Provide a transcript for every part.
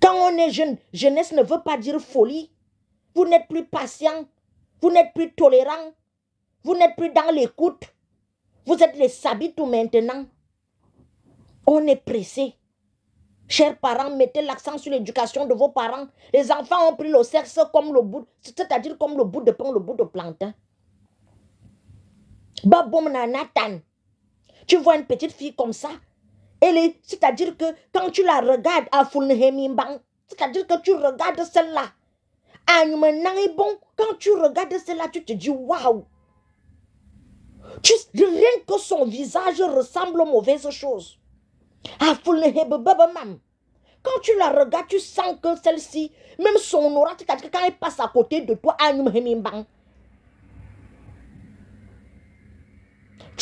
Quand on est jeune, jeunesse ne veut pas dire folie. Vous n'êtes plus patient, vous n'êtes plus tolérant, vous n'êtes plus dans l'écoute. Vous êtes les tout maintenant. On est pressé. Chers parents, mettez l'accent sur l'éducation de vos parents. Les enfants ont pris le sexe comme le bout, c'est-à-dire comme le bout de pain, le bout de plantain. Baboum Nanatan. Tu vois une petite fille comme ça, c'est-à-dire que quand tu la regardes à c'est-à-dire que tu regardes celle-là, bon, quand tu regardes celle-là, tu te dis waouh! Tu, rien que son visage ressemble aux mauvaises choses. quand tu la regardes, tu sens que celle-ci, même son aura, c'est-à-dire quand elle passe à côté de toi, tu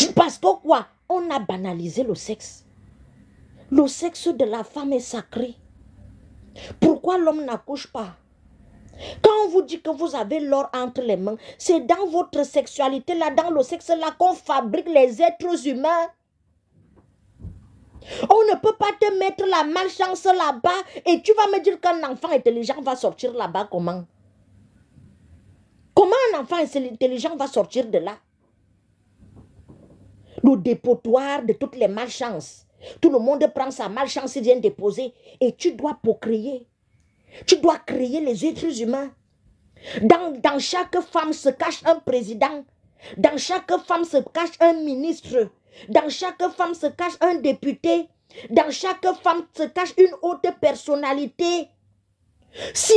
tu que quoi? On a banalisé le sexe. Le sexe de la femme est sacré. Pourquoi l'homme n'accouche pas Quand on vous dit que vous avez l'or entre les mains, c'est dans votre sexualité, là, dans le sexe, là, qu'on fabrique les êtres humains. On ne peut pas te mettre la malchance là-bas et tu vas me dire qu'un enfant intelligent va sortir là-bas comment Comment un enfant intelligent va sortir de là Le dépotoir de toutes les malchances. Tout le monde prend sa malchance, vient déposer. Et tu dois procréer. Tu dois créer les êtres humains. Dans, chaque femme se cache un président. Dans chaque femme se cache un ministre. Dans chaque femme se cache un député. Dans chaque femme se cache une haute personnalité. Si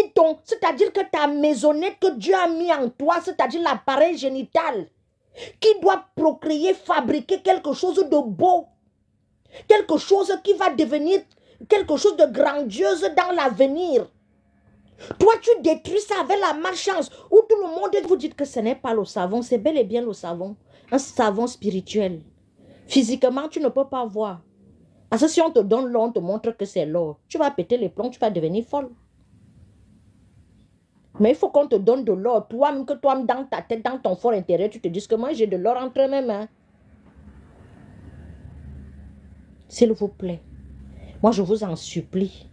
c'est-à-dire que ta maisonnette que Dieu a mis en toi, c'est-à-dire l'appareil génital, qui doit procréer, fabriquer quelque chose de beau, Quelque chose qui va devenir quelque chose de grandiose dans l'avenir. Toi, tu détruis ça avec la malchance où tout le monde vous dit que ce n'est pas le savon, c'est bel et bien le savon, un savon spirituel. Physiquement, tu ne peux pas voir. Parce que si on te donne l'or, on te montre que c'est l'or. Tu vas péter les plombs, tu vas devenir folle. Mais il faut qu'on te donne de l'or, toi-même, que toi-même, dans ta tête, dans ton fort intérêt, tu te dis que moi, j'ai de l'or entre mes mains. S'il vous plaît. Moi, je vous en supplie.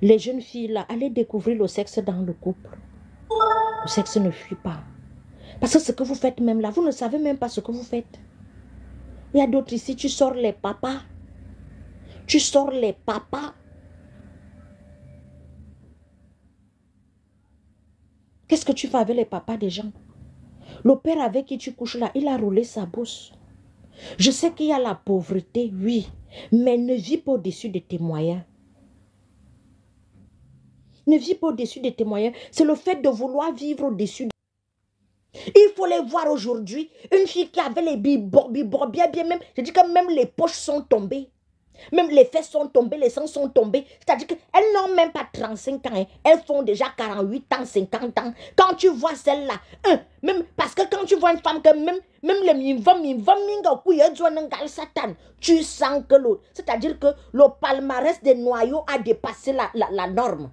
Les jeunes filles, là, allez découvrir le sexe dans le couple. Le sexe ne fuit pas. Parce que ce que vous faites même là, vous ne savez même pas ce que vous faites. Il y a d'autres ici, tu sors les papas. Tu sors les papas. Qu'est-ce que tu fais avec les papas des gens Le père avec qui tu couches là, il a roulé sa bosse. Je sais qu'il y a la pauvreté, oui, mais ne vis pas au-dessus de tes moyens. Ne vis pas au-dessus de tes moyens. C'est le fait de vouloir vivre au-dessus. Il faut les voir aujourd'hui. Une fille qui avait les bibobies, bien, bien même, je dis que même les poches sont tombées. Même les fesses sont tombées, les seins sont tombés. C'est-à-dire qu'elles n'ont même pas 35 ans. Hein. Elles font déjà 48 ans, 50 ans. Quand tu vois celle-là, hein, même parce que quand tu vois une femme que même, même les minva, satan, tu sens que l'autre. C'est-à-dire que le palmarès des noyaux a dépassé la, la norme.